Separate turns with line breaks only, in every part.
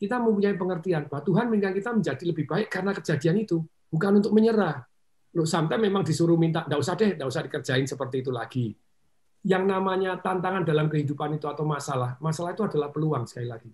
kita mempunyai pengertian bahwa Tuhan menginginkan kita menjadi lebih baik karena kejadian itu, bukan untuk menyerah. Loh, sampai memang disuruh minta, tidak usah deh, tidak usah dikerjain seperti itu lagi. Yang namanya tantangan dalam kehidupan itu atau masalah, masalah itu adalah peluang sekali lagi.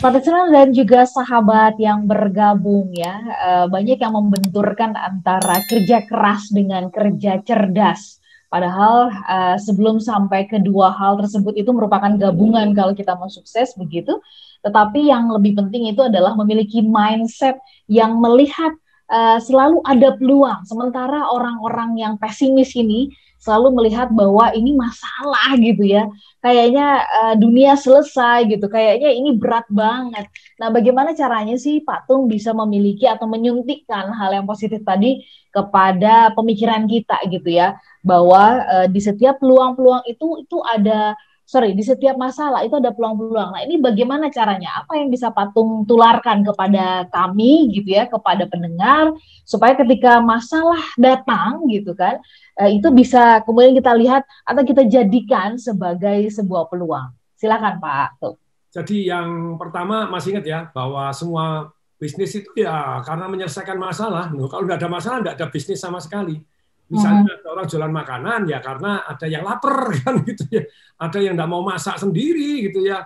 Profesional dan juga sahabat yang bergabung ya, eh, banyak yang membenturkan antara kerja keras dengan kerja cerdas. Padahal uh, sebelum sampai kedua hal tersebut itu merupakan gabungan kalau kita mau sukses begitu. Tetapi yang lebih penting itu adalah memiliki mindset yang melihat uh, selalu ada peluang. Sementara orang-orang yang pesimis ini selalu melihat bahwa ini masalah gitu ya. Kayaknya uh, dunia selesai gitu, kayaknya ini berat banget. Nah, bagaimana caranya sih Pak Tung bisa memiliki atau menyuntikkan hal yang positif tadi kepada pemikiran kita gitu ya, bahwa uh, di setiap peluang-peluang itu itu ada sorry di setiap masalah itu ada peluang-peluang. Nah ini bagaimana caranya? Apa yang bisa patung tularkan kepada kami gitu ya, kepada pendengar supaya ketika masalah datang gitu kan, eh, itu bisa kemudian kita lihat atau kita jadikan sebagai sebuah peluang. Silakan Pak. Tuh.
Jadi yang pertama masih ingat ya bahwa semua bisnis itu ya karena menyelesaikan masalah. kalau tidak ada masalah tidak ada bisnis sama sekali. Misalnya ada orang jualan makanan ya karena ada yang lapar kan gitu ya, ada yang tidak mau masak sendiri gitu ya.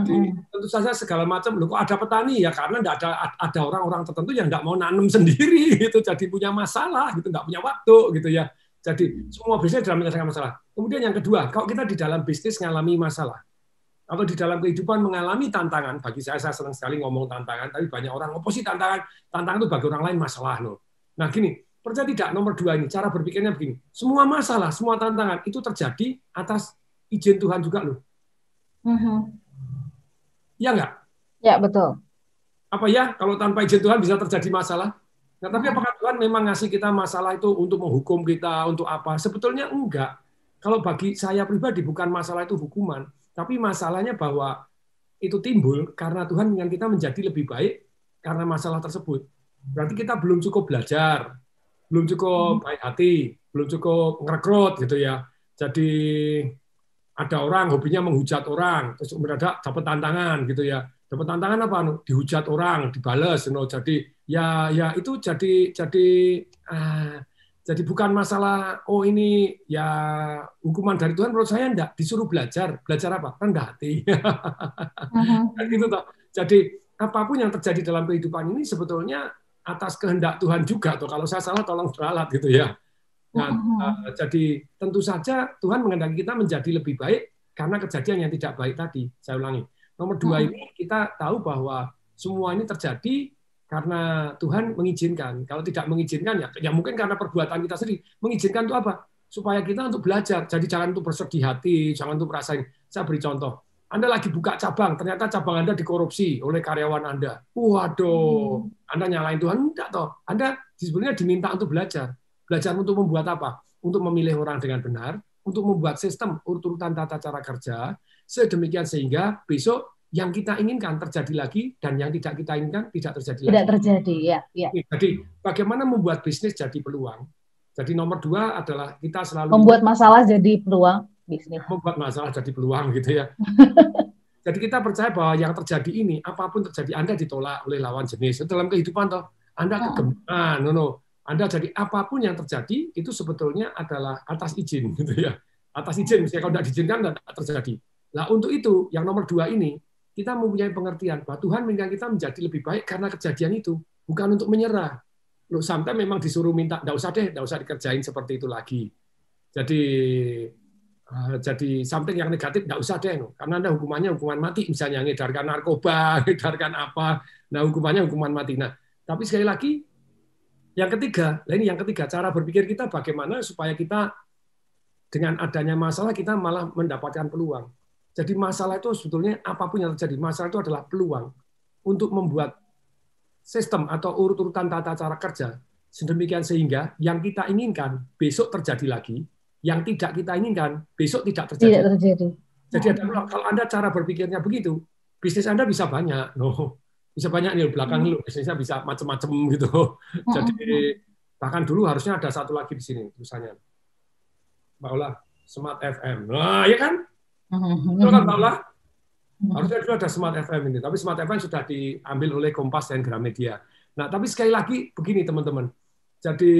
Jadi tentu saja segala macam. Loh, kok ada petani ya karena tidak ada ada orang-orang tertentu yang tidak mau nanam sendiri gitu, jadi punya masalah gitu, tidak punya waktu gitu ya. Jadi semua bisnis dalam menyelesaikan masalah. Kemudian yang kedua, kalau kita di dalam bisnis mengalami masalah, atau di dalam kehidupan mengalami tantangan. Bagi saya, saya senang sekali ngomong tantangan, tapi banyak orang oposisi tantangan. Tantangan itu bagi orang lain masalah loh. Nah gini, Percaya tidak nomor dua ini cara berpikirnya begini. Semua masalah, semua tantangan itu terjadi atas izin Tuhan juga loh. Mm-hmm. Ya nggak? Ya betul. Apa ya kalau tanpa izin Tuhan bisa terjadi masalah? Nah, tapi apakah Tuhan memang ngasih kita masalah itu untuk menghukum kita, untuk apa? Sebetulnya enggak. Kalau bagi saya pribadi bukan masalah itu hukuman, tapi masalahnya bahwa itu timbul karena Tuhan dengan kita menjadi lebih baik karena masalah tersebut. Berarti kita belum cukup belajar, belum cukup baik hmm. hati, belum cukup ngerekrut gitu ya. Jadi ada orang hobinya menghujat orang, terus mendadak dapat tantangan gitu ya. Dapat tantangan apa? Anu? Dihujat orang, dibales, you know. jadi ya ya itu jadi jadi ah, jadi bukan masalah oh ini ya hukuman dari Tuhan menurut saya enggak disuruh belajar belajar apa rendah hati uh-huh. gitu toh jadi apapun yang terjadi dalam kehidupan ini sebetulnya atas kehendak Tuhan juga tuh kalau saya salah tolong beralat gitu ya nah, uh, jadi tentu saja Tuhan mengendaki kita menjadi lebih baik karena kejadian yang tidak baik tadi saya ulangi nomor dua mm-hmm. ini kita tahu bahwa semua ini terjadi karena Tuhan mengizinkan kalau tidak mengizinkan ya ya mungkin karena perbuatan kita sendiri mengizinkan itu apa supaya kita untuk belajar jadi jangan untuk bersedih hati jangan tuh merasa saya beri contoh anda lagi buka cabang, ternyata cabang Anda dikorupsi oleh karyawan Anda. Waduh, hmm. Anda nyalain Tuhan enggak toh? Anda sebenarnya diminta untuk belajar. Belajar untuk membuat apa? Untuk memilih orang dengan benar, untuk membuat sistem urutan tata cara kerja, sedemikian sehingga besok yang kita inginkan terjadi lagi dan yang tidak kita inginkan tidak terjadi tidak lagi. Tidak
terjadi, ya, ya.
Jadi bagaimana membuat bisnis jadi peluang? Jadi nomor dua adalah kita selalu membuat
masalah jadi peluang
bisnis. Membuat masalah jadi peluang gitu ya. jadi kita percaya bahwa yang terjadi ini apapun terjadi Anda ditolak oleh lawan jenis dalam kehidupan toh Anda hmm. kegemaan, no, no. Anda jadi apapun yang terjadi itu sebetulnya adalah atas izin gitu ya. Atas izin, misalnya kalau tidak diizinkan tidak terjadi. Nah untuk itu yang nomor dua ini kita mempunyai pengertian bahwa Tuhan menginginkan kita menjadi lebih baik karena kejadian itu, bukan untuk menyerah. Lu sampai memang disuruh minta, tidak usah deh, tidak usah dikerjain seperti itu lagi. Jadi Eh, jadi something yang negatif tidak usah deh karena anda hukumannya hukuman mati misalnya ngedarkan narkoba ngedarkan apa nah hukumannya hukuman mati nah tapi sekali lagi yang ketiga ini yang ketiga cara berpikir kita bagaimana supaya kita dengan adanya masalah kita malah mendapatkan peluang jadi masalah itu sebetulnya apapun yang terjadi masalah itu adalah peluang untuk membuat sistem atau urut-urutan tata cara kerja sedemikian sehingga yang kita inginkan besok terjadi lagi yang tidak kita inginkan besok tidak terjadi. Tidak terjadi. Jadi ada, kalau Anda cara berpikirnya begitu, bisnis Anda bisa banyak. No. Bisa banyak nih belakang hmm. lu bisnisnya bisa macam-macam gitu. Hmm, Jadi hmm, hmm. bahkan dulu harusnya ada satu lagi di sini misalnya. Mbak Smart FM. Nah, ya kan? Itu kan Mbak Harusnya dulu ada Smart FM ini, tapi Smart FM sudah diambil oleh Kompas dan Gramedia. Nah, tapi sekali lagi begini teman-teman. Jadi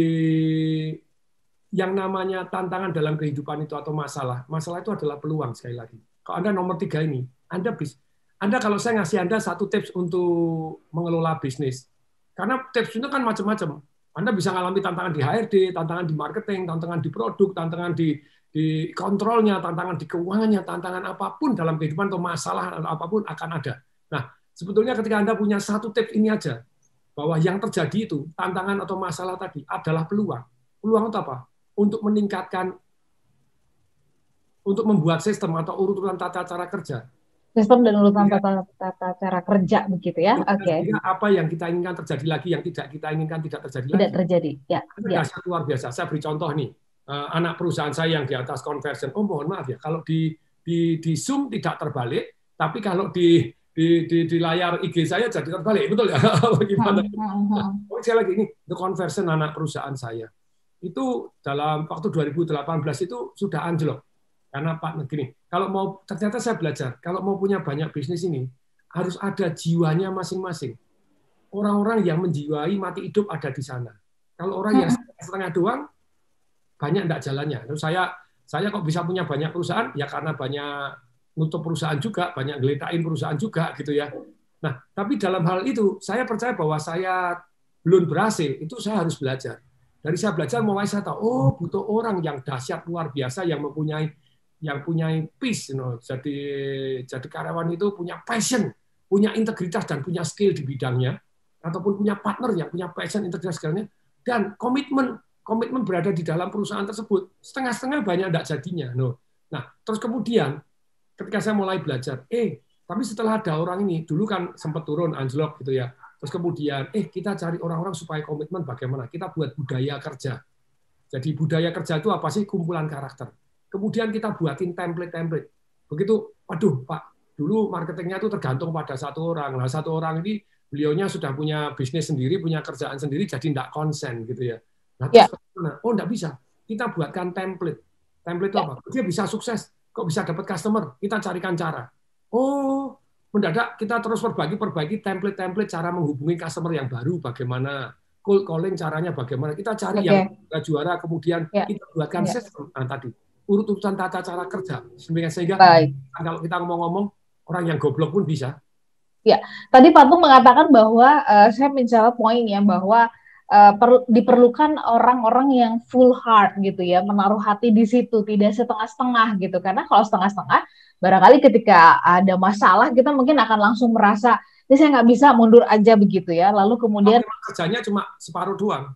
yang namanya tantangan dalam kehidupan itu atau masalah, masalah itu adalah peluang sekali lagi. Kalau Anda nomor tiga ini, Anda bisa Anda kalau saya ngasih Anda satu tips untuk mengelola bisnis, karena tips itu kan macam-macam. Anda bisa mengalami tantangan di HRD, tantangan di marketing, tantangan di produk, tantangan di di kontrolnya, tantangan di keuangannya, tantangan apapun dalam kehidupan atau masalah atau apapun akan ada. Nah, sebetulnya ketika Anda punya satu tips ini aja, bahwa yang terjadi itu, tantangan atau masalah tadi adalah peluang. Peluang itu apa? untuk meningkatkan untuk membuat sistem atau urutan tata cara kerja.
Sistem dan urutan iya. tata, tata cara kerja begitu ya. Oke. Okay.
Apa yang kita inginkan terjadi lagi, yang tidak kita inginkan tidak terjadi tidak lagi. Tidak
terjadi. Ya. Ada ya.
luar biasa. Saya beri contoh nih. Eh, anak perusahaan saya yang di atas konversi. Oh mohon maaf ya, kalau di di, di Zoom tidak terbalik, tapi kalau di di, di di layar IG saya jadi terbalik, betul ya? Bagaimana? Oh, saya lagi ini the conversion anak perusahaan saya itu dalam waktu 2018 itu sudah anjlok karena Pak negeri. Kalau mau ternyata saya belajar, kalau mau punya banyak bisnis ini harus ada jiwanya masing-masing. Orang-orang yang menjiwai mati hidup ada di sana. Kalau orang yang setengah doang banyak tidak jalannya. Terus saya saya kok bisa punya banyak perusahaan ya karena banyak nutup perusahaan juga, banyak geletain perusahaan juga gitu ya. Nah, tapi dalam hal itu saya percaya bahwa saya belum berhasil, itu saya harus belajar dari saya belajar mulai saya tahu, oh butuh orang yang dahsyat luar biasa yang mempunyai yang punya peace, you know. jadi jadi karyawan itu punya passion, punya integritas dan punya skill di bidangnya, ataupun punya partner yang punya passion, integritas segalanya, dan komitmen komitmen berada di dalam perusahaan tersebut setengah-setengah banyak tidak jadinya, no. Nah terus kemudian ketika saya mulai belajar, eh tapi setelah ada orang ini, dulu kan sempat turun anjlok gitu ya, Terus kemudian, eh kita cari orang-orang supaya komitmen bagaimana? Kita buat budaya kerja. Jadi budaya kerja itu apa sih? Kumpulan karakter. Kemudian kita buatin template-template. Begitu, aduh Pak, dulu marketingnya itu tergantung pada satu orang. Nah, satu orang ini beliaunya sudah punya bisnis sendiri, punya kerjaan sendiri, jadi tidak konsen gitu ya. Nah, terus Terus, ya. oh tidak bisa. Kita buatkan template. Template itu yeah. apa? Dia bisa sukses. Kok bisa dapat customer? Kita carikan cara. Oh, mendadak kita terus perbaiki-perbaiki template-template cara menghubungi customer yang baru, bagaimana cold calling caranya bagaimana. Kita cari okay. yang juara, kemudian yeah. kita buatkan yeah. sistem nah, tadi. Urut-urutan tata cara kerja. Sehingga Baik. Nah, kalau kita ngomong-ngomong, orang yang goblok pun bisa.
Ya, tadi Pak Tung mengatakan bahwa uh, saya mencela poin ya bahwa uh, per, diperlukan orang-orang yang full heart gitu ya, menaruh hati di situ, tidak setengah-setengah gitu. Karena kalau setengah-setengah, barangkali ketika ada masalah kita mungkin akan langsung merasa, ini saya nggak bisa mundur aja begitu ya. Lalu kemudian
kerjanya cuma separuh doang.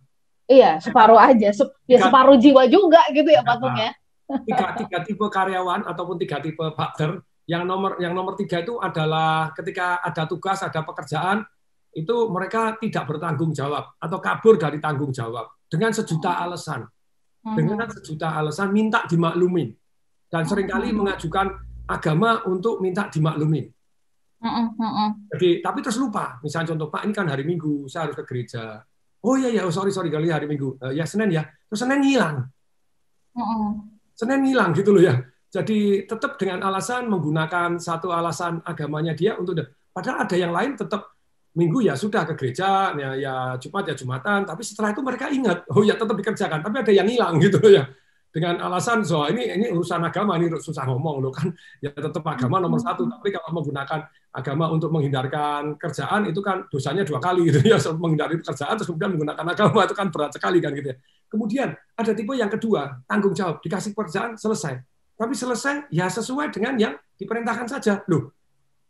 Iya, separuh aja, Se ya tiga, ya separuh jiwa juga gitu ya patungnya.
Nah, tiga, tiga tipe karyawan ataupun tiga tipe partner. Yang nomor yang nomor tiga itu adalah ketika ada tugas, ada pekerjaan, itu mereka tidak bertanggung jawab atau kabur dari tanggung jawab dengan sejuta hmm. alasan. Hmm. Dengan sejuta alasan minta dimaklumin dan seringkali hmm. mengajukan agama untuk minta dimaklumin. Jadi tapi terus lupa. Misalnya contoh Pak ini kan hari Minggu, saya harus ke gereja. Oh iya ya, oh, sorry sorry kali hari Minggu. Uh, ya Senin ya. Terus Senin hilang. Senin hilang gitu loh ya. Jadi tetap dengan alasan menggunakan satu alasan agamanya dia untuk padahal ada yang lain tetap Minggu ya sudah ke gereja, ya, ya Jumat ya Jumatan, tapi setelah itu mereka ingat, oh ya tetap dikerjakan, tapi ada yang hilang gitu ya. Dengan alasan so ini ini urusan agama ini susah ngomong loh kan ya tetap agama nomor hmm. satu tapi kalau menggunakan agama untuk menghindarkan kerjaan itu kan dosanya dua kali gitu ya so, menghindari pekerjaan terus kemudian menggunakan agama itu kan berat sekali kan gitu ya kemudian ada tipe yang kedua tanggung jawab dikasih pekerjaan selesai tapi selesai ya sesuai dengan yang diperintahkan saja loh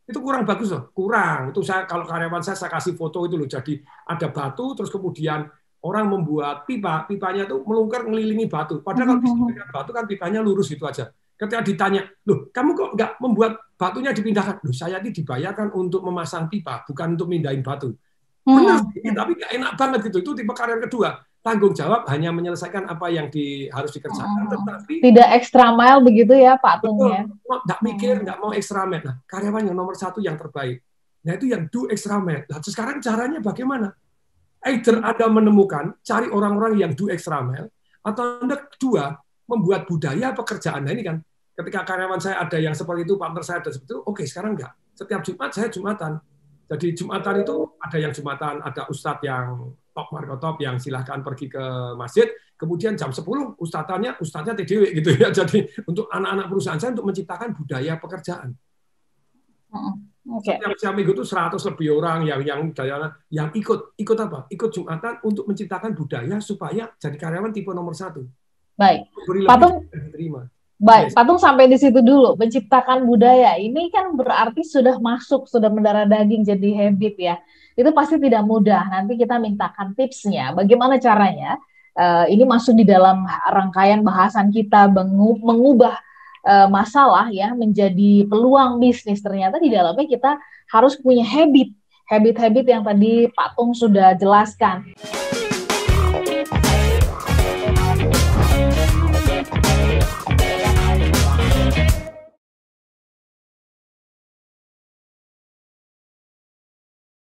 itu kurang bagus loh, kurang. Itu saya kalau karyawan saya saya kasih foto itu loh. Jadi ada batu terus kemudian orang membuat pipa, pipanya itu melungkar ngelilingi batu. Padahal kalau hmm. dengan batu kan pipanya lurus itu aja. Ketika ditanya, loh kamu kok nggak membuat batunya dipindahkan? Loh saya ini dibayarkan untuk memasang pipa, bukan untuk mindahin batu. Hmm. Benar, hmm. tapi nggak enak banget gitu. Itu tipe karyawan kedua tanggung jawab hanya menyelesaikan apa yang di, harus dikerjakan, oh, tetapi
tidak ekstra mile begitu ya Pak Tung ya?
Nggak hmm. mikir, nggak mau ekstra mile. Nah, karyawan yang nomor satu yang terbaik. Nah itu yang do extra mile. Nah, sekarang caranya bagaimana? Either ada menemukan cari orang-orang yang do extra mile, atau Anda kedua membuat budaya pekerjaan. Nah ini kan ketika karyawan saya ada yang seperti itu, partner saya ada seperti itu, oke sekarang enggak. Setiap Jumat saya Jumatan. Jadi Jumatan itu ada yang Jumatan, ada Ustadz yang Pak Markotop yang silahkan pergi ke masjid, kemudian jam 10 ustadzannya ustadznya TDW gitu ya. Jadi untuk anak-anak perusahaan saya untuk menciptakan budaya pekerjaan. Okay. Setiap, minggu itu 100 lebih orang yang yang yang, yang ikut ikut apa? Ikut Jumatan untuk menciptakan budaya supaya jadi karyawan tipe nomor satu. Baik. Patung diterima. Baik,
patung sampai di situ dulu. Menciptakan budaya ini kan berarti sudah masuk, sudah mendarah daging jadi habit ya itu pasti tidak mudah. Nanti kita mintakan tipsnya, bagaimana caranya. Uh, ini masuk di dalam rangkaian bahasan kita mengubah uh, masalah ya menjadi peluang bisnis. Ternyata di dalamnya kita harus punya habit, habit-habit yang tadi Pak Tung sudah jelaskan.